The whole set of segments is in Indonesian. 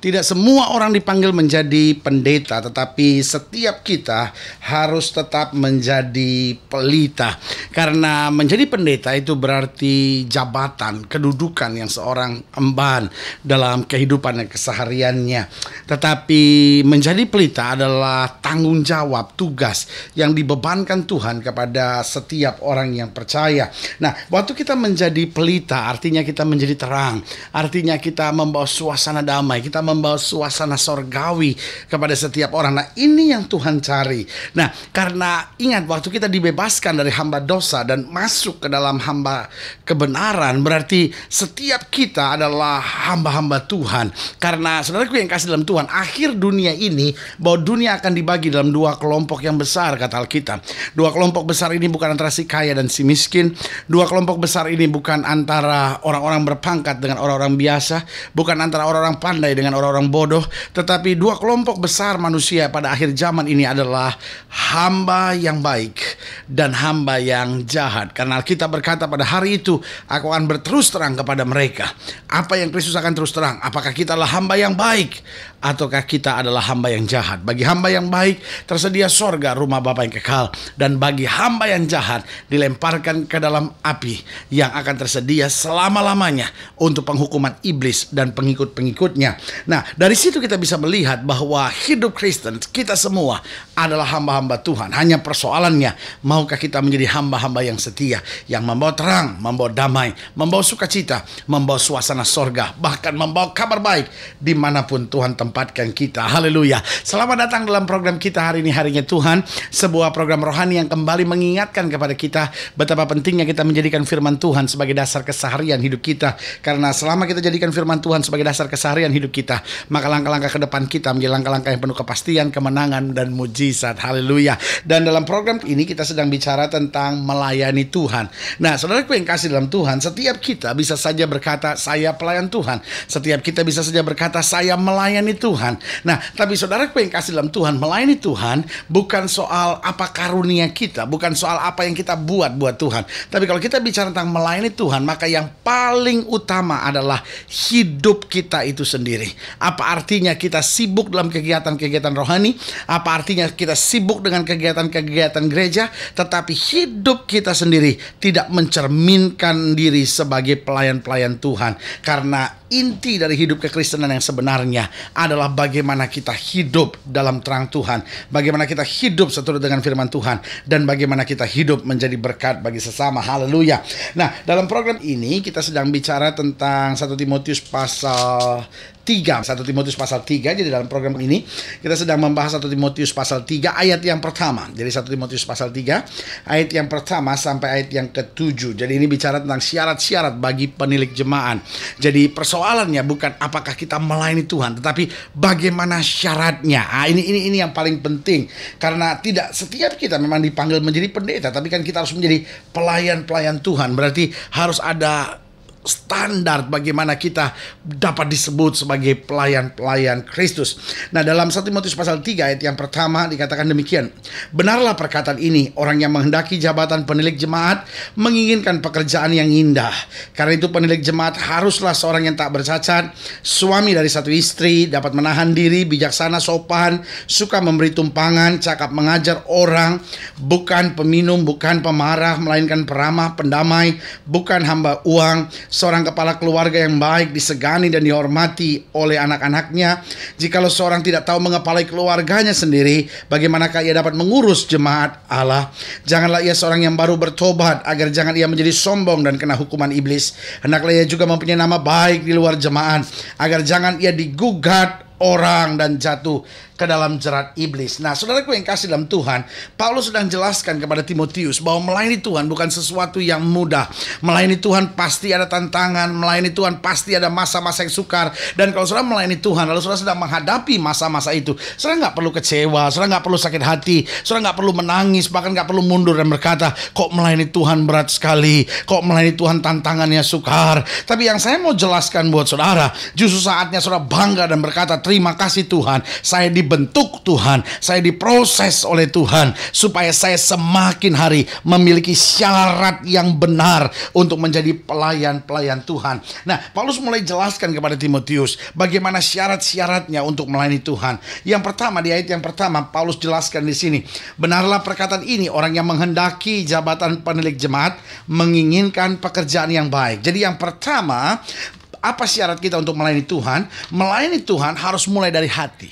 tidak semua orang dipanggil menjadi pendeta, tetapi setiap kita harus tetap menjadi pelita. Karena menjadi pendeta itu berarti jabatan, kedudukan yang seorang emban dalam kehidupan dan kesehariannya. Tetapi menjadi pelita adalah tanggung jawab, tugas yang dibebankan Tuhan kepada setiap orang yang percaya. Nah, waktu kita menjadi pelita artinya kita menjadi terang, artinya kita membawa suasana damai, kita membawa suasana sorgawi kepada setiap orang. Nah, ini yang Tuhan cari. Nah, karena ingat waktu kita dibebaskan dari hamba dosa dan masuk ke dalam hamba kebenaran, berarti setiap kita adalah hamba-hamba Tuhan. Karena saudaraku yang kasih dalam Tuhan, akhir dunia ini bahwa dunia akan dibagi dalam dua kelompok yang besar kata Alkitab. Dua kelompok besar ini bukan antara si kaya dan si miskin. Dua kelompok besar ini bukan antara orang-orang berpangkat dengan orang-orang biasa, bukan antara orang-orang pandai dengan orang orang-orang bodoh, tetapi dua kelompok besar manusia pada akhir zaman ini adalah hamba yang baik dan hamba yang jahat. Karena kita berkata pada hari itu, aku akan berterus terang kepada mereka. Apa yang Kristus akan terus terang? Apakah kita adalah hamba yang baik ataukah kita adalah hamba yang jahat? Bagi hamba yang baik tersedia sorga rumah Bapa yang kekal dan bagi hamba yang jahat dilemparkan ke dalam api yang akan tersedia selama-lamanya untuk penghukuman iblis dan pengikut-pengikutnya. Nah, dari situ kita bisa melihat bahwa hidup Kristen kita semua adalah hamba-hamba Tuhan. Hanya persoalannya, maukah kita menjadi hamba-hamba yang setia, yang membawa terang, membawa damai, membawa sukacita, membawa suasana sorga, bahkan membawa kabar baik dimanapun Tuhan tempatkan kita. Haleluya. Selamat datang dalam program kita hari ini, harinya Tuhan. Sebuah program rohani yang kembali mengingatkan kepada kita betapa pentingnya kita menjadikan firman Tuhan sebagai dasar keseharian hidup kita. Karena selama kita jadikan firman Tuhan sebagai dasar keseharian hidup kita, Nah, maka langkah-langkah ke depan kita menjadi langkah-langkah yang penuh kepastian, kemenangan, dan mujizat. Haleluya. Dan dalam program ini kita sedang bicara tentang melayani Tuhan. Nah, saudaraku yang kasih dalam Tuhan, setiap kita bisa saja berkata, saya pelayan Tuhan. Setiap kita bisa saja berkata, saya melayani Tuhan. Nah, tapi saudaraku yang kasih dalam Tuhan, melayani Tuhan bukan soal apa karunia kita, bukan soal apa yang kita buat buat Tuhan. Tapi kalau kita bicara tentang melayani Tuhan, maka yang paling utama adalah hidup kita itu sendiri. Apa artinya kita sibuk dalam kegiatan-kegiatan rohani? Apa artinya kita sibuk dengan kegiatan-kegiatan gereja, tetapi hidup kita sendiri tidak mencerminkan diri sebagai pelayan-pelayan Tuhan? Karena inti dari hidup kekristenan yang sebenarnya adalah bagaimana kita hidup dalam terang Tuhan, bagaimana kita hidup seturut dengan firman Tuhan, dan bagaimana kita hidup menjadi berkat bagi sesama. Haleluya! Nah, dalam program ini kita sedang bicara tentang 1 Timotius pasal 3. 1 Timotius pasal 3. Jadi dalam program ini kita sedang membahas 1 Timotius pasal 3 ayat yang pertama. Jadi 1 Timotius pasal 3 ayat yang pertama sampai ayat yang ketujuh. Jadi ini bicara tentang syarat-syarat bagi penilik jemaat. Jadi persoalannya bukan apakah kita melayani Tuhan, tetapi bagaimana syaratnya. Nah, ini ini ini yang paling penting karena tidak setiap kita memang dipanggil menjadi pendeta, tapi kan kita harus menjadi pelayan-pelayan Tuhan. Berarti harus ada standar bagaimana kita dapat disebut sebagai pelayan-pelayan Kristus. Nah, dalam 1 Timotius pasal 3 ayat yang pertama dikatakan demikian. Benarlah perkataan ini, orang yang menghendaki jabatan penilik jemaat menginginkan pekerjaan yang indah. Karena itu penilik jemaat haruslah seorang yang tak bercacat, suami dari satu istri, dapat menahan diri, bijaksana, sopan, suka memberi tumpangan, cakap mengajar orang, bukan peminum, bukan pemarah, melainkan peramah, pendamai, bukan hamba uang, seorang kepala keluarga yang baik disegani dan dihormati oleh anak-anaknya. Jikalau seorang tidak tahu mengepalai keluarganya sendiri, bagaimanakah ia dapat mengurus jemaat Allah? Janganlah ia seorang yang baru bertobat agar jangan ia menjadi sombong dan kena hukuman iblis. Hendaklah ia juga mempunyai nama baik di luar jemaat agar jangan ia digugat orang dan jatuh ke dalam jerat iblis. Nah, saudaraku yang kasih dalam Tuhan, Paulus sedang jelaskan kepada Timotius bahwa melayani Tuhan bukan sesuatu yang mudah. Melayani Tuhan pasti ada tantangan, melayani Tuhan pasti ada masa-masa yang sukar. Dan kalau saudara melayani Tuhan, lalu saudara sedang menghadapi masa-masa itu, saudara nggak perlu kecewa, saudara nggak perlu sakit hati, saudara nggak perlu menangis, bahkan nggak perlu mundur dan berkata, kok melayani Tuhan berat sekali, kok melayani Tuhan tantangannya sukar. Tapi yang saya mau jelaskan buat saudara, justru saatnya saudara bangga dan berkata, terima kasih Tuhan. Saya dibentuk Tuhan, saya diproses oleh Tuhan supaya saya semakin hari memiliki syarat yang benar untuk menjadi pelayan-pelayan Tuhan. Nah, Paulus mulai jelaskan kepada Timotius bagaimana syarat-syaratnya untuk melayani Tuhan. Yang pertama di ayat yang pertama Paulus jelaskan di sini, benarlah perkataan ini orang yang menghendaki jabatan penilik jemaat menginginkan pekerjaan yang baik. Jadi yang pertama apa syarat kita untuk melayani Tuhan? Melayani Tuhan harus mulai dari hati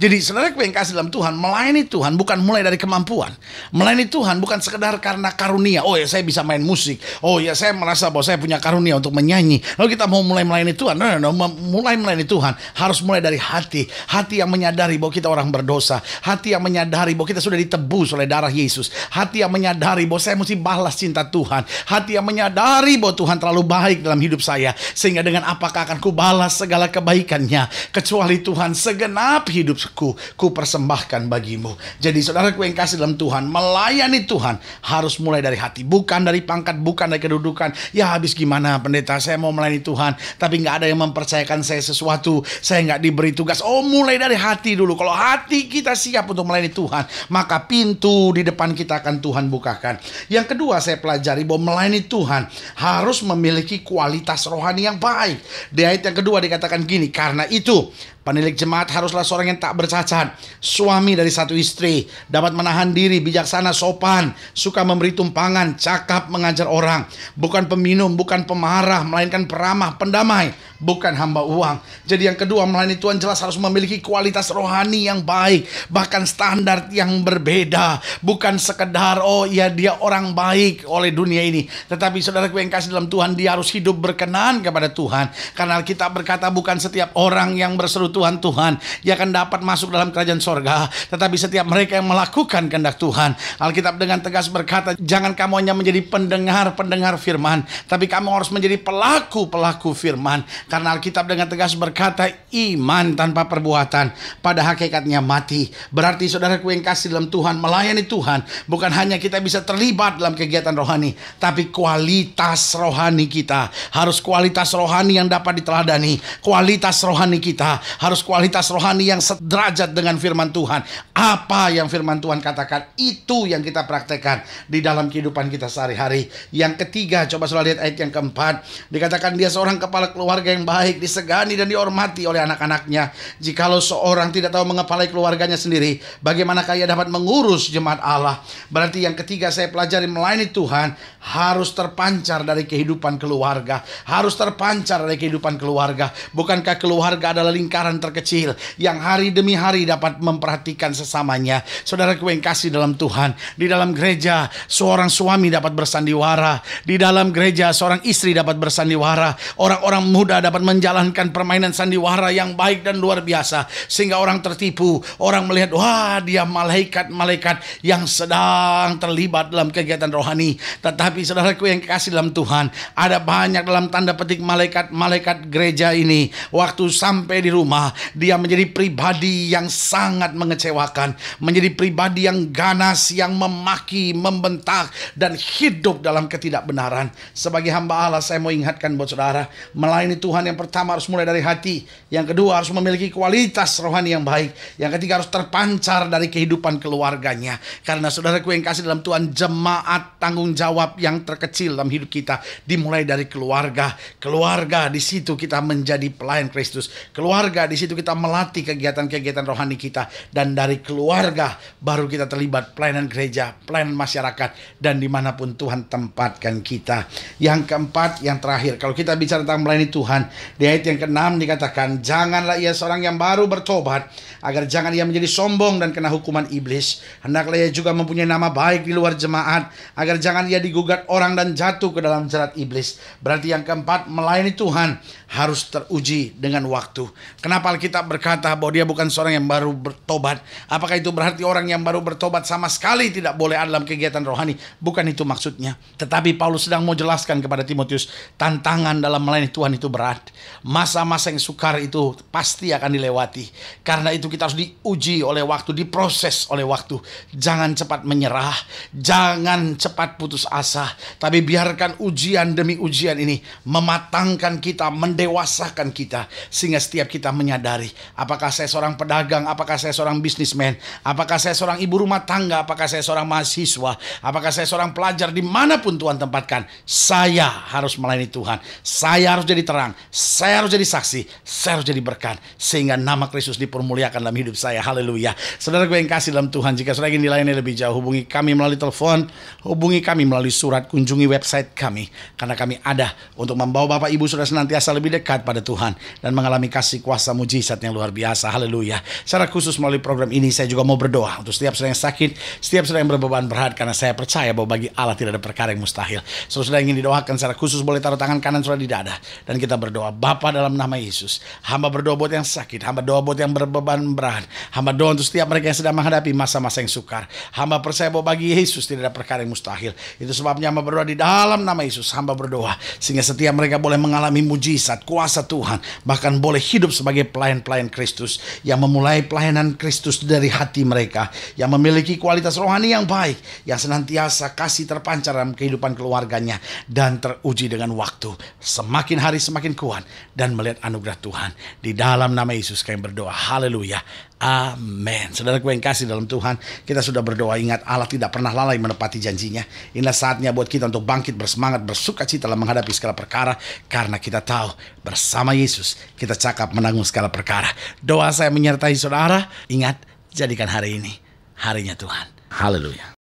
jadi saudara yang kasih dalam Tuhan, melayani Tuhan bukan mulai dari kemampuan. Melayani Tuhan bukan sekedar karena karunia. Oh ya saya bisa main musik. Oh ya saya merasa bahwa saya punya karunia untuk menyanyi. Lalu kita mau mulai melayani Tuhan. No, no, no. Mulai melayani Tuhan harus mulai dari hati. Hati yang menyadari bahwa kita orang berdosa. Hati yang menyadari bahwa kita sudah ditebus oleh darah Yesus. Hati yang menyadari bahwa saya mesti balas cinta Tuhan. Hati yang menyadari bahwa Tuhan terlalu baik dalam hidup saya. Sehingga dengan apakah akan kubalas segala kebaikannya. Kecuali Tuhan segenap hidup hidupku ku persembahkan bagimu. Jadi saudara, saudaraku yang kasih dalam Tuhan, melayani Tuhan harus mulai dari hati, bukan dari pangkat, bukan dari kedudukan. Ya habis gimana pendeta, saya mau melayani Tuhan, tapi nggak ada yang mempercayakan saya sesuatu, saya nggak diberi tugas. Oh mulai dari hati dulu. Kalau hati kita siap untuk melayani Tuhan, maka pintu di depan kita akan Tuhan bukakan. Yang kedua saya pelajari bahwa melayani Tuhan harus memiliki kualitas rohani yang baik. Di ayat yang kedua dikatakan gini, karena itu Penilik jemaat haruslah seorang yang tak bercacat, suami dari satu istri, dapat menahan diri, bijaksana, sopan, suka memberi tumpangan, cakap mengajar orang, bukan peminum, bukan pemarah, melainkan peramah, pendamai, bukan hamba uang. Jadi yang kedua, melayani Tuhan jelas harus memiliki kualitas rohani yang baik, bahkan standar yang berbeda, bukan sekedar oh ya dia orang baik oleh dunia ini, tetapi saudara yang kasih dalam Tuhan dia harus hidup berkenan kepada Tuhan. Karena kita berkata bukan setiap orang yang berseru Tuhan Tuhan, ia akan dapat masuk dalam kerajaan sorga. Tetapi setiap mereka yang melakukan kehendak Tuhan, Alkitab dengan tegas berkata, jangan kamu hanya menjadi pendengar-pendengar firman, tapi kamu harus menjadi pelaku-pelaku firman. Karena Alkitab dengan tegas berkata, iman tanpa perbuatan pada hakikatnya mati. Berarti saudaraku yang kasih dalam Tuhan, melayani Tuhan, bukan hanya kita bisa terlibat dalam kegiatan rohani, tapi kualitas rohani kita. Harus kualitas rohani yang dapat diteladani. Kualitas rohani kita harus kualitas rohani yang sederajat dengan firman Tuhan. Apa yang firman Tuhan katakan, itu yang kita praktekkan di dalam kehidupan kita sehari-hari. Yang ketiga, coba selalu lihat ayat yang keempat. Dikatakan dia seorang kepala keluarga yang baik, disegani dan dihormati oleh anak-anaknya. Jikalau seorang tidak tahu mengepalai keluarganya sendiri, bagaimana kaya dapat mengurus jemaat Allah? Berarti yang ketiga saya pelajari melayani Tuhan harus terpancar dari kehidupan keluarga. Harus terpancar dari kehidupan keluarga. Bukankah keluarga adalah lingkaran kesadaran terkecil yang hari demi hari dapat memperhatikan sesamanya. Saudara yang kasih dalam Tuhan, di dalam gereja seorang suami dapat bersandiwara, di dalam gereja seorang istri dapat bersandiwara, orang-orang muda dapat menjalankan permainan sandiwara yang baik dan luar biasa sehingga orang tertipu, orang melihat wah dia malaikat-malaikat yang sedang terlibat dalam kegiatan rohani. Tetapi saudaraku yang kasih dalam Tuhan, ada banyak dalam tanda petik malaikat-malaikat gereja ini waktu sampai di rumah dia menjadi pribadi yang sangat mengecewakan, menjadi pribadi yang ganas, yang memaki, membentak, dan hidup dalam ketidakbenaran. Sebagai hamba Allah, saya mau ingatkan buat saudara, melayani Tuhan yang pertama harus mulai dari hati, yang kedua harus memiliki kualitas rohani yang baik, yang ketiga harus terpancar dari kehidupan keluarganya. Karena saudaraku yang kasih dalam Tuhan, jemaat tanggung jawab yang terkecil dalam hidup kita dimulai dari keluarga. Keluarga di situ kita menjadi pelayan Kristus. Keluarga di situ kita melatih kegiatan-kegiatan rohani kita dan dari keluarga baru kita terlibat pelayanan gereja, pelayanan masyarakat dan dimanapun Tuhan tempatkan kita. Yang keempat, yang terakhir, kalau kita bicara tentang melayani Tuhan, di ayat yang keenam dikatakan, janganlah ia seorang yang baru bertobat agar jangan ia menjadi sombong dan kena hukuman iblis. Hendaklah ia juga mempunyai nama baik di luar jemaat agar jangan ia digugat orang dan jatuh ke dalam jerat iblis. Berarti yang keempat, melayani Tuhan harus teruji dengan waktu. Kenapa Kenapa Alkitab berkata bahwa dia bukan seorang yang baru bertobat? Apakah itu berarti orang yang baru bertobat sama sekali tidak boleh ada dalam kegiatan rohani? Bukan itu maksudnya. Tetapi Paulus sedang mau jelaskan kepada Timotius, tantangan dalam melayani Tuhan itu berat. Masa-masa yang sukar itu pasti akan dilewati. Karena itu kita harus diuji oleh waktu, diproses oleh waktu. Jangan cepat menyerah, jangan cepat putus asa, tapi biarkan ujian demi ujian ini mematangkan kita, mendewasakan kita sehingga setiap kita menyadari apakah saya seorang pedagang, apakah saya seorang bisnismen, apakah saya seorang ibu rumah tangga, apakah saya seorang mahasiswa, apakah saya seorang pelajar dimanapun Tuhan tempatkan. Saya harus melayani Tuhan. Saya harus jadi terang. Saya harus jadi saksi. Saya harus jadi berkat. Sehingga nama Kristus dipermuliakan dalam hidup saya. Haleluya. Saudara gue yang kasih dalam Tuhan. Jika saudara ingin dilayani lebih jauh, hubungi kami melalui telepon. Hubungi kami melalui surat. Kunjungi website kami. Karena kami ada untuk membawa Bapak Ibu saudara senantiasa lebih dekat pada Tuhan. Dan mengalami kasih kuasa kuasa mujizat yang luar biasa. Haleluya. Secara khusus melalui program ini saya juga mau berdoa untuk setiap saudara yang sakit, setiap saudara yang berbeban berat karena saya percaya bahwa bagi Allah tidak ada perkara yang mustahil. Saudara ingin didoakan secara khusus boleh taruh tangan kanan saudara di dada dan kita berdoa. Bapa dalam nama Yesus, hamba berdoa buat yang sakit, hamba doa buat yang berbeban berat, hamba doa untuk setiap mereka yang sedang menghadapi masa-masa yang sukar. Hamba percaya bahwa bagi Yesus tidak ada perkara yang mustahil. Itu sebabnya hamba berdoa di dalam nama Yesus, hamba berdoa sehingga setiap mereka boleh mengalami mujizat kuasa Tuhan, bahkan boleh hidup sebagai sebagai pelayan-pelayan Kristus yang memulai pelayanan Kristus dari hati mereka yang memiliki kualitas rohani yang baik yang senantiasa kasih terpancar dalam kehidupan keluarganya dan teruji dengan waktu semakin hari semakin kuat dan melihat anugerah Tuhan di dalam nama Yesus kami berdoa haleluya Amin. Saudara gue yang kasih dalam Tuhan, kita sudah berdoa ingat Allah tidak pernah lalai menepati janjinya. Inilah saatnya buat kita untuk bangkit bersemangat, bersuka cita dalam menghadapi segala perkara. Karena kita tahu bersama Yesus kita cakap menanggung segala perkara. Doa saya menyertai saudara. Ingat, jadikan hari ini harinya Tuhan. Haleluya.